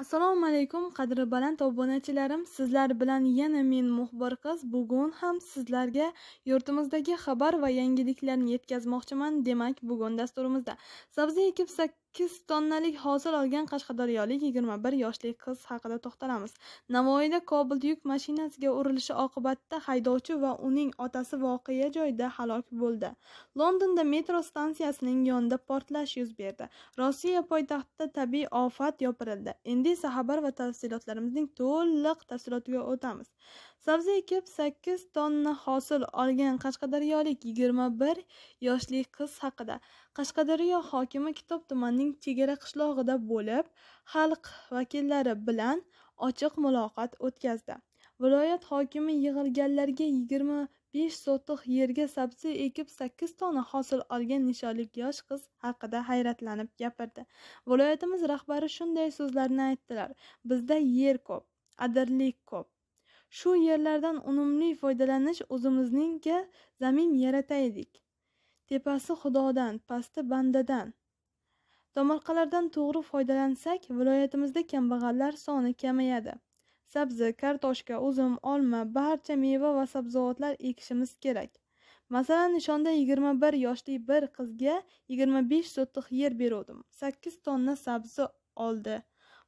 assalomu alaykum qadri baland obunachilarim sizlar bilan yana men muxbir qiz bugun ham sizlarga yurtimizdagi xabar va yangiliklarni yetkazmoqchiman demak bugun dasturimizda sabzi ekib tonnalik hosil olgan qashqadaryolik yigirma bir yoshli qiz haqida to'xtalamiz navoiyda kobul yuk mashinasiga urilishi oqibatida haydovchi va uning otasi voqea joyida halok bo'ldi londonda metro stansiyasining yonida portlash yuz berdi rossiya poytaxtida tabiiy ofat yopirildi endi esa xabar va tafsilotlarimizning to'liq tafsilotiga o'tamiz sabzi ekib sakkiz tonna hosil olgan qashqadaryolik yigirma bir yoshli qiz haqida qashqadaryo hokimi kitob tumanining chegara qishlog'ida bo'lib xalq vakillari bilan ochiq muloqot o'tkazdi viloyat hokimi yig'ilganlarga yigirma besh sotix yerga sabzi ekib sakkiz tonna hosil olgan nishonlik yosh qiz haqida hayratlanib gapirdi viloyatimiz rahbari shunday so'zlarni aytdilar bizda yer ko'p adirlik ko'p shu yerlardan unumli foydalanish o'zimizningga zamin yarataylik tepasi xudodan pasti bandadan tomorqalardan to'g'ri foydalansak viloyatimizda kambag'allar soni kamayadi sabzi kartoshka uzum olma barcha meva va sabzavotlar ekishimiz kerak masalan nishonda yigirma bir yoshli bir qizga yigirma besh sotix yer beruvdim sakkiz tonna sabzi oldi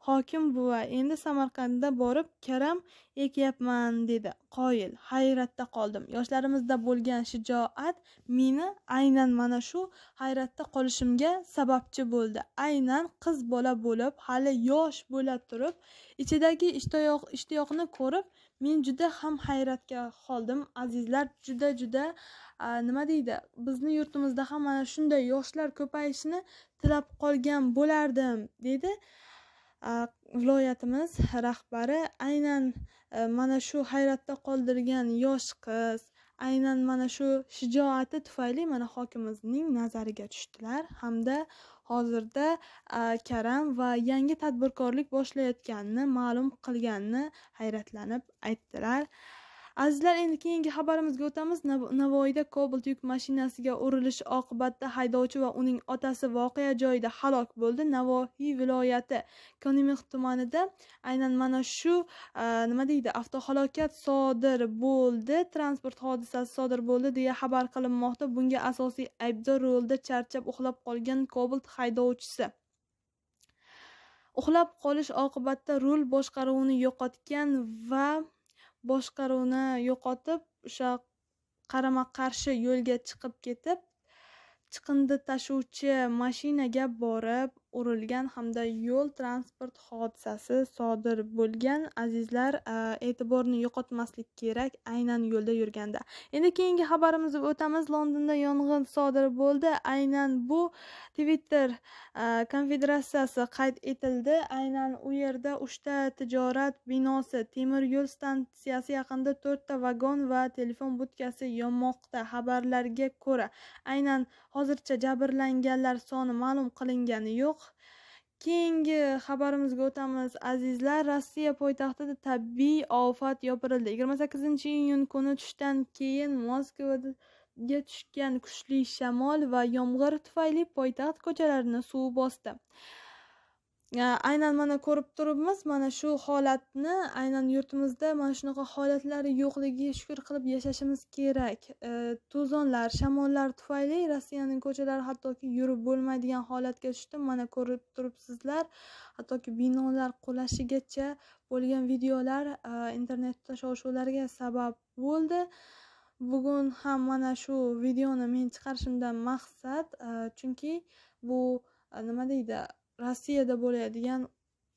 hokim buva endi samarqandda borib karam ekyapman dedi qoyil hayratda qoldim yoshlarimizda bo'lgan shijoat meni aynan mana shu hayratda qolishimga sababchi bo'ldi aynan qiz bola bo'lib hali yosh bo'la turib ichidagi ishtiyoq ishtiyoqni ko'rib men juda ham hayratga qoldim azizlar juda juda nima deydi bizni yurtimizda ham mana shunday yoshlar ko'payishini tilab qolgan bo'lardim dedi viloyatimiz rahbari aynan e, mana shu hayratda qoldirgan yosh qiz aynan mana shu shijoati tufayli mana hokimimizning nazariga tushdilar hamda hozirda karam va yangi tadbirkorlik boshlayotganini ma'lum qilganini hayratlanib aytdilar azizlar endi keyingi xabarimizga o'tamiz navoiyda cobalt yuk mashinasiga urilish oqibatida haydovchi va uning otasi voqea joyida halok bo'ldi navoiy viloyati konimix tumanida aynan mana shu nima deydi avtohalokat sodir bo'ldi transport hodisasi sodir bo'ldi deya xabar qilinmoqda bunga asosiy aybdor rolda charchab uxlab qolgan cobalt haydovchisi uxlab qolish oqibatida rul boshqaruvini yo'qotgan va boshqaruvni yo'qotib o'sha qarama qarshi yo'lga chiqib ketib chiqindi tashuvchi mashinaga borib urilgan hamda yo'l transport hodisasi sodir bo'lgan azizlar e'tiborni yo'qotmaslik kerak aynan yo'lda yurganda endi keyingi xabarimizga o'tamiz londonda yong'in sodir bo'ldi aynan bu twitter konfederatsiyasi qayd etildi aynan u yerda uchta tijorat binosi temir yo'l stansiyasi yaqinida to'rtta vagon va telefon butkasi yonmoqda xabarlarga ko'ra aynan hozircha jabrlanganlar soni ma'lum qilingani yo'q yo'q keyingi xabarimizga o'tamiz azizlar rossiya poytaxtida tabiiy ofat yopirildi yigirma sakkizinchi iyun kuni tushdan keyin moskvaga tushgan kuchli shamol va yomg'ir tufayli poytaxt ko'chalarini suv bosdi aynan mana ko'rib turibmiz mana shu holatni aynan yurtimizda mana shunaqa holatlar yo'qligiga shukur qilib yashashimiz kerak e, to'zonlar shamollar tufayli rossiyaning ko'chalari hattoki yurib bo'lmaydigan holatga tushdi mana ko'rib turibsizlar hattoki binolar qulashigacha bo'lgan videolar e, internetda shov shuvlarga sabab bo'ldi bugun ham mana shu videoni men chiqarishimdan maqsad e, chunki bu nima deydi rossiyada bo'layotgan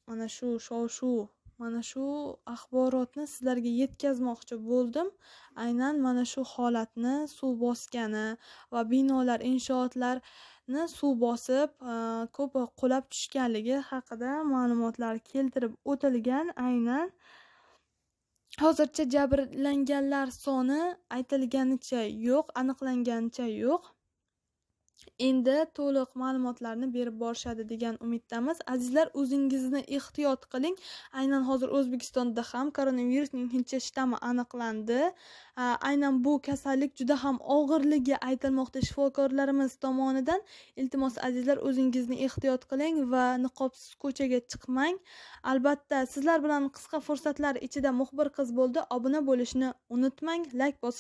mana shu shov shuv mana shu axborotni sizlarga yetkazmoqchi bo'ldim aynan mana shu holatni suv bosgani va binolar inshootlarni suv bosib e, ko'p qulab tushganligi haqida ma'lumotlar keltirib o'tilgan aynan hozircha jabrlanganlar soni aytilganicha yo'q aniqlanganicha yo'q endi to'liq ma'lumotlarni berib borishadi degan umiddamiz azizlar o'zingizni ehtiyot qiling aynan hozir o'zbekistonda ham koronavirusning ikkinchi shtammi aniqlandi aynan bu kasallik juda ham og'irligi aytilmoqda shifokorlarimiz tomonidan iltimos azizlar o'zingizni ehtiyot qiling va niqobsiz ko'chaga chiqmang albatta sizlar bilan qisqa fursatlar ichida muxbir qiz bo'ldi obuna bo'lishni unutmang layk bosish